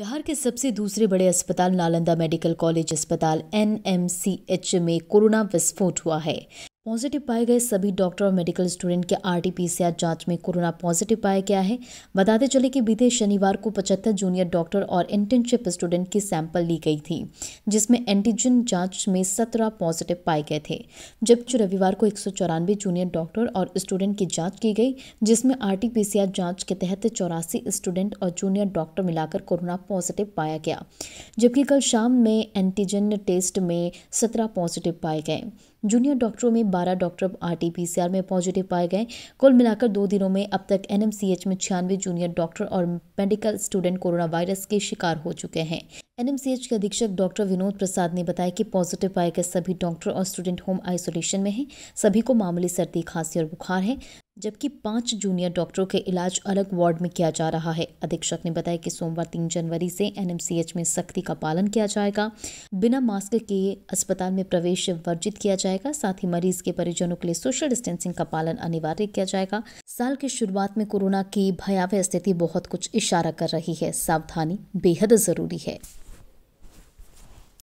बिहार के सबसे दूसरे बड़े अस्पताल नालंदा मेडिकल कॉलेज अस्पताल एनएमसीएच में कोरोना विस्फोट हुआ है पॉजिटिव पाए गए सभी डॉक्टर और मेडिकल स्टूडेंट के आरटीपीसीआर जांच में कोरोना पॉजिटिव पाया गया है बताते चले कि बीते शनिवार को पचहत्तर जूनियर डॉक्टर और इंटर्नशिप स्टूडेंट की सैंपल ली गई थी जिसमें एंटीजन जांच में सत्रह पॉजिटिव पाए गए थे जबकि रविवार को एक जूनियर डॉक्टर और स्टूडेंट की जाँच की गई जिसमें आर टी जांच के तहत चौरासी स्टूडेंट और जूनियर डॉक्टर मिलाकर कोरोना पॉजिटिव पाया गया जबकि कल शाम में एंटीजन टेस्ट में सत्रह पॉजिटिव पाए गए जूनियर डॉक्टरों में बारह डॉक्टर आर में पॉजिटिव पाए गए कुल मिलाकर दो दिनों में अब तक एन एम सी एच में छियानवे जूनियर डॉक्टर और मेडिकल स्टूडेंट कोरोना वायरस के शिकार हो चुके हैं एन एम सी एच के अधीक्षक डॉक्टर विनोद प्रसाद ने बताया कि पॉजिटिव पाए गए सभी डॉक्टर और स्टूडेंट होम आइसोलेशन में हैं सभी को मामूली सर्दी खांसी और बुखार है जबकि पांच जूनियर डॉक्टरों के इलाज अलग वार्ड में किया जा रहा है अधीक्षक ने बताया कि सोमवार तीन जनवरी से एनएमसीएच में सख्ती का पालन किया जाएगा बिना मास्क के अस्पताल में प्रवेश वर्जित किया जाएगा साथ ही मरीज के परिजनों के लिए सोशल डिस्टेंसिंग का पालन अनिवार्य किया जाएगा साल की शुरुआत में कोरोना की भयावह स्थिति बहुत कुछ इशारा कर रही है सावधानी बेहद जरूरी है